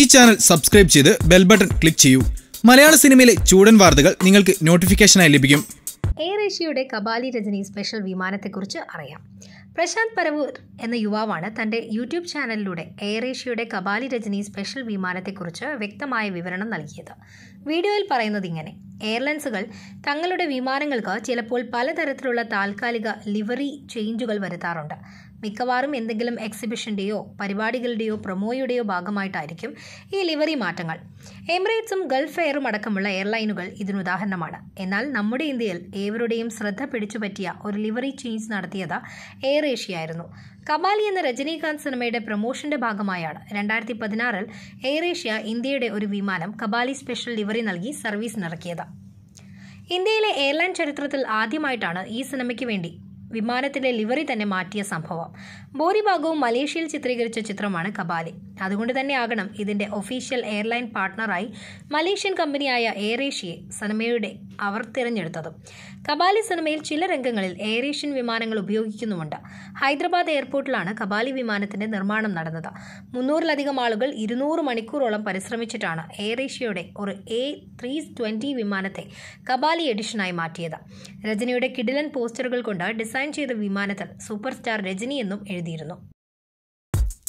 ഈ channel subscribe ചെയ്ത് bell button click ചെയ്യൂ മലയാള സിനിമയിലെ ചൂടൻ വാർത്തകൾ നിങ്ങൾക്ക് നോട്ടിഫിക്കേഷനായി ലഭിക്കും എയർ ഏഷ്യയുടെ കബാലി രജനി സ്പെഷ്യൽ വിമാനത്തെക്കുറിച്ച് അറിയാം പ്രശാന്ത് പരവൂർ എന്ന യുവാവാണ് തൻ്റെ യൂട്യൂബ് ചാനലിലൂടെ എയർ ഏഷ്യയുടെ കബാലി രജനി സ്പെഷ്യൽ വിമാനത്തെക്കുറിച്ച് വ്യക്തമായ വിവരണം നൽകിയത് വീഡിയോയിൽ പറയുന്നത് ഇങ്ങനെ എയർലൈൻസുകൾ തങ്ങളുടെ വിമാനങ്ങൾക്ക് ചിലപ്പോൾ പലതരത്തിലുള്ള താൽക്കാലിക ലിവറി ചേഞ്ചുകൾ വരുത്താറുണ്ട് മിക്കവാറും എന്തെങ്കിലും എക്സിബിഷൻ്റെയോ പരിപാടികളുടെയോ പ്രൊമോയുടെയോ ഭാഗമായിട്ടായിരിക്കും ഈ ലിവറി മാറ്റങ്ങൾ എമിറേറ്റ്സും ഗൾഫ് എയറും അടക്കമുള്ള എയർലൈനുകൾ ഇതിനുദാഹരണമാണ് എന്നാൽ നമ്മുടെ ഇന്ത്യയിൽ ഏവരുടെയും ശ്രദ്ധ പിടിച്ചുപറ്റിയ ഒരു ലിവറി ചേഞ്ച് നടത്തിയത് എയർ ഏഷ്യ ആയിരുന്നു കബാലി എന്ന രജനീകാന്ത് സിനിമയുടെ പ്രൊമോഷന്റെ ഭാഗമായാണ് രണ്ടായിരത്തി പതിനാറിൽ എയർ ഏഷ്യ ഇന്ത്യയുടെ ഒരു വിമാനം കബാലി സ്പെഷ്യൽ ലിവറി നൽകി സർവീസിനിറക്കിയത് ഇന്ത്യയിലെ എയർലൈൻ ചരിത്രത്തിൽ ആദ്യമായിട്ടാണ് ഈ സിനിമയ്ക്ക് വേണ്ടി വിമാനത്തിലെ ലിവറി തന്നെ മാറ്റിയ സംഭവം ഭൂരിഭാഗവും മലേഷ്യയിൽ ചിത്രീകരിച്ച ചിത്രമാണ് കബാലി അതുകൊണ്ട് തന്നെ ആകണം ഇതിൻ്റെ ഒഫീഷ്യൽ എയർലൈൻ പാർട്ട്ണറായി മലേഷ്യൻ കമ്പനിയായ എയറേഷ്യയെ സിനിമയുടെ അവർ തിരഞ്ഞെടുത്തത് കബാലി സിനിമയിൽ ചില രംഗങ്ങളിൽ എയറേഷ്യൻ വിമാനങ്ങൾ ഉപയോഗിക്കുന്നുമുണ്ട് ഹൈദരാബാദ് എയർപോർട്ടിലാണ് കബാലി വിമാനത്തിൻ്റെ നിർമ്മാണം നടന്നത് മുന്നൂറിലധികം ആളുകൾ ഇരുന്നൂറ് മണിക്കൂറോളം പരിശ്രമിച്ചിട്ടാണ് എയറേഷ്യയുടെ ഒരു എ ത്രീ വിമാനത്തെ കബാലി എഡിഷനായി മാറ്റിയത് രജനിയുടെ കിഡിലൻ പോസ്റ്ററുകൾ കൊണ്ട് ഡിസൈൻ ചെയ്ത വിമാനത്തിൽ സൂപ്പർ സ്റ്റാർ രജനി എന്നും എഴുതിയിരുന്നു